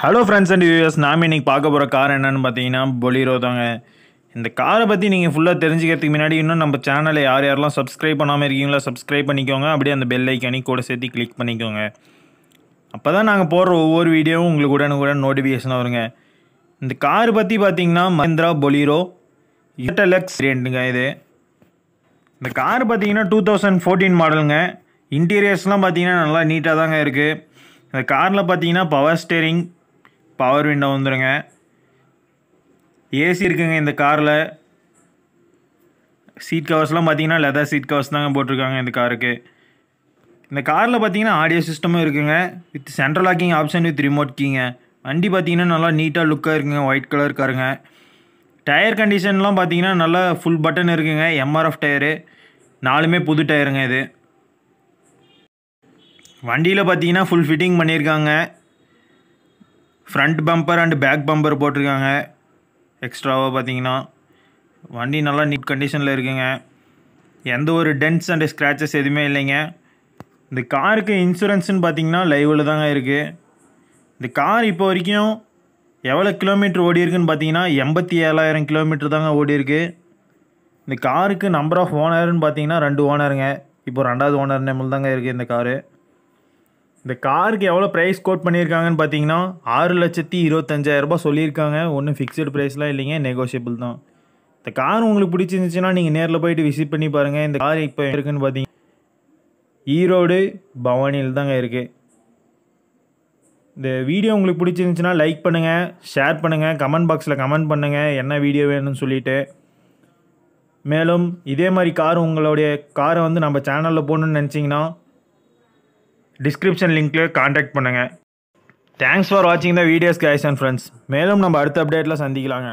hello friends and viewers நாம் இன்றைக்கி பார்க்க போகிற கார் என்னென்னு பார்த்தீங்கன்னா பொலிரோ தாங்க இந்த காரை பற்றி நீங்கள் ஃபுல்லாக தெரிஞ்சுக்கிறதுக்கு முன்னாடி இன்னும் நம்ம சேனலை யார் யாரெல்லாம் சப்ஸ்கிரைப் பண்ணாமல் இருக்கீங்களோ சப்ஸ்கிரைப் பண்ணிக்கோங்க அப்படியே அந்த பெல் ஐக்கானி கூட சேர்த்து கிளிக் பண்ணிக்கோங்க அப்போ தான் நாங்கள் போடுற ஒவ்வொரு வீடியோவும் உங்களுக்கு உடனே கூட நோட்டிஃபிகேஷன் வருங்க இந்த கார் பற்றி பார்த்தீங்கன்னா மஹிந்திரா பொலிரோ எட்டலெக்ஸ் ரெண்டுங்க இது இந்த கார் பார்த்தீங்கன்னா டூ தௌசண்ட் ஃபோர்டீன் மாடலுங்க இன்டீரியர்ஸ்லாம் பார்த்தீங்கன்னா நல்லா நீட்டாக தாங்க இருக்குது இந்த காரில் பார்த்தீங்கன்னா பவர் ஸ்டேரிங் பவர் விண்டோ வந்துடுங்க ஏசி இருக்குங்க இந்த காரில் சீட் கவர்ஸ்லாம் பார்த்தீங்கன்னா லெதர் சீட் கவர்ஸ் தாங்க போட்டிருக்காங்க இந்த காருக்கு இந்த காரில் பார்த்தீங்கன்னா ஆடியோ சிஸ்டமும் இருக்குங்க with central locking option with remote கீங்க வண்டி பார்த்தீங்கன்னா நல்லா நீட்டாக லுக்காக இருக்குங்க ஒயிட் கலர் காருங்க டயர் கண்டிஷன்லாம் பார்த்தீங்கன்னா நல்லா ஃபுல் பட்டன் இருக்குங்க எம்ஆர்எஃப் டயரு நாலுமே புது டயருங்க இது வண்டியில் பார்த்தீங்கன்னா ஃபுல் ஃபிட்டிங் பண்ணியிருக்காங்க front bumper and back bumper போட்டிருக்காங்க எக்ஸ்ட்ராவாக பார்த்தீங்கன்னா வண்டி நல்லா நீட் கண்டிஷனில் இருக்குங்க எந்த ஒரு டென்ஸ் அண்ட் ஸ்க்ராச்சஸ் எதுவுமே இல்லைங்க இந்த காருக்கு இன்சூரன்ஸ்னு பார்த்தீங்கன்னா லைவில் தாங்க இருக்குது இந்த கார் இப்போ வரைக்கும் எவ்வளோ கிலோமீட்டர் ஓடி இருக்குன்னு பார்த்தீங்கன்னா எண்பத்தி ஏழாயிரம் கிலோமீட்டர் தாங்க ஓடி இருக்கு இந்த காருக்கு நம்பர் ஆஃப் ஓனர்னு பார்த்தீங்கன்னா ரெண்டு ஓனருங்க இப்போ ரெண்டாவது ஓனர் நேமில் தாங்க இருக்குது இந்த காரு இந்த காருக்கு எவ்வளோ ப்ரைஸ் கோட் பண்ணியிருக்காங்கன்னு பார்த்தீங்கன்னா ஆறு லட்சத்தி இருபத்தஞ்சாயிரம் ரூபாய் சொல்லியிருக்காங்க ஒன்றும் ஃபிக்ஸ்டு ப்ரைஸ்லாம் இல்லைங்க நெகோஷியபிள் தான் இந்த கார் உங்களுக்கு பிடிச்சிருந்துச்சுன்னா நீங்கள் நேரில் போயிட்டு விசிட் பண்ணி பாருங்கள் இந்த கார் இப்போ இருக்குன்னு பார்த்தீங்க ஈரோடு பவானியில் தாங்க இருக்குது இந்த வீடியோ உங்களுக்கு பிடிச்சிருந்துச்சுன்னா லைக் பண்ணுங்கள் ஷேர் பண்ணுங்கள் கமெண்ட் பாக்ஸில் கமெண்ட் பண்ணுங்கள் என்ன வீடியோ வேணும்னு சொல்லிவிட்டு மேலும் இதே மாதிரி கார் உங்களுடைய காரை வந்து நம்ம சேனலில் போகணுன்னு நினச்சிங்கன்னா டிஸ்கிரிப்ஷன் லிங்க்லேயே காண்டாக்ட் பண்ணுங்கள் தேங்க்ஸ் ஃபார் வாட்சிங் த வீடியோஸ் கேஷ் அண்ட் ஃப்ரெண்ட்ஸ் மேலும் நம்ம அடுத்த அப்டேட்டில் சந்திக்கலாங்க